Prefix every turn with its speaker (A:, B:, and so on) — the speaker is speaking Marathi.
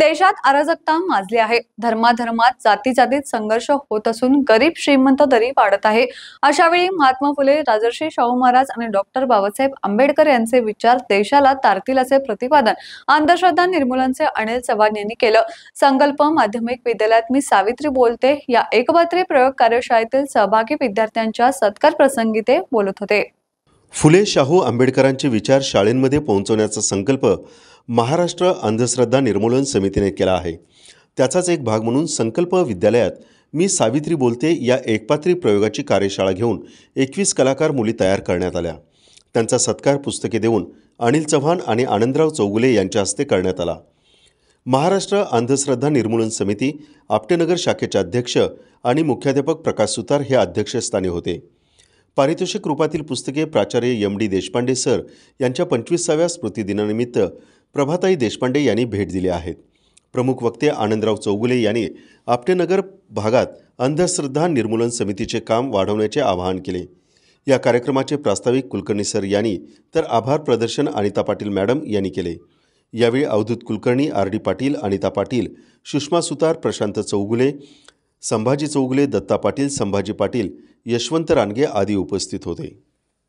A: देशात अराजकता माजली आहे धर्माधर्मात जाती जातीत संघर्ष होत असून गरीब श्रीमंत दरी वाढत आहे अशावेळी महात्मा फुले राजर्षी शाहू महाराज आणि डॉक्टर बाबासाहेब आंबेडकर यांचे विचार देशाला तारतील असे प्रतिपादन अंधश्रद्धा निर्मूलनचे अनिल चव्हाण यांनी केलं संकल्प माध्यमिक विद्यालयात मी सावित्री बोलते या एकपात्री प्रयोग कार्यशाळेतील सहभागी विद्यार्थ्यांच्या सत्कार प्रसंगी ते बोलत होते
B: फुले शाहू आंबेडकरांचे विचार शाळेंमध्ये पोहोचवण्याचा संकल्प महाराष्ट्र अंधश्रद्धा निर्मूलन समितीने केला आहे त्याचाच एक भाग म्हणून संकल्प विद्यालयात मी सावित्री बोलते या एकपात्री प्रयोगाची कार्यशाळा घेऊन एकवीस कलाकार मुली तयार करण्यात आल्या त्यांचा सत्कार पुस्तके देऊन अनिल चव्हाण आणि आनंदराव चौगुले यांच्या हस्ते करण्यात आला महाराष्ट्र अंधश्रद्धा निर्मूलन समिती आपटेनगर शाखेचे अध्यक्ष आणि मुख्याध्यापक प्रकाश सुतार हे अध्यक्षस्थानी होते पारितोषिक रूपातील पुस्तके प्राचार्य एम डी देशपांडे सर यांच्या पंचवीसाव्या स्मृतिदिनानिमित्त प्रभाताई देशपांडे यांनी भेट दिली आहेत प्रमुख वक्ते आनंदराव चौगुले यांनी आपटेनगर भागात अंधश्रद्धा निर्मूलन समितीचे काम वाढवण्याचे आवाहन केले या कार्यक्रमाचे प्रास्ताविक कुलकर्णी सर यांनी तर आभार प्रदर्शन अनिता पाटील मॅडम यांनी केले यावेळी अवधूत कुलकर्णी आर डी पाटील अनिता पाटील सुषमा सुतार प्रशांत चौगुले संभाजी चौगुले दत्ता पाटील संभाजी पाटील यशवंत रानगे आदी उपस्थित होते